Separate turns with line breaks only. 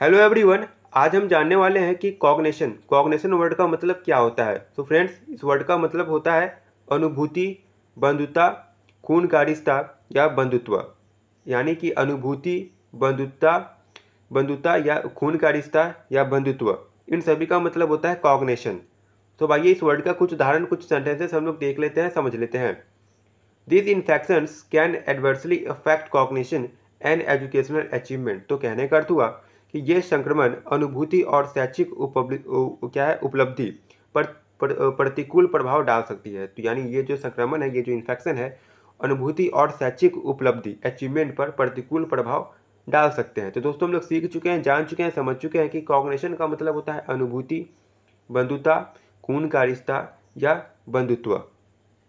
hello everyone आज हम जानने वाले हैं कि कॉग्नेशन कॉग्नेशन वर्ड का मतलब क्या होता है तो फ्रेंड्स इस वर्ड का मतलब होता है अनुभूति बंधुता खूनकारिस्ता या बंधुत्व यानी कि अनुभूति बंधुता बंधुता या खूनकारिस्ता या बंधुत्व इन सभी का मतलब होता है कॉग्नेशन तो भाई इस वर्ड का कुछ उदाहरण कुछ सेंटेंसेस हम लोग देख लेते हैं समझ लेते हैं this infections can adversely affect cognition and educational achievement तो कहने का अर्थ हुआ कि ये संक्रमण अनुभूति और शैक्षिक क्या है उपलब्धि पर, पर प्रतिकूल प्रभाव डाल सकती है तो यानी ये जो संक्रमण है ये जो इन्फेक्शन है अनुभूति और शैक्षिक उपलब्धि अचीवमेंट पर प्रतिकूल प्रभाव डाल सकते हैं तो दोस्तों हम लोग सीख चुके हैं जान चुके हैं समझ चुके हैं कि कॉग्नेशन का मतलब होता है अनुभूति बंधुता खून का रिश्ता या बंधुत्व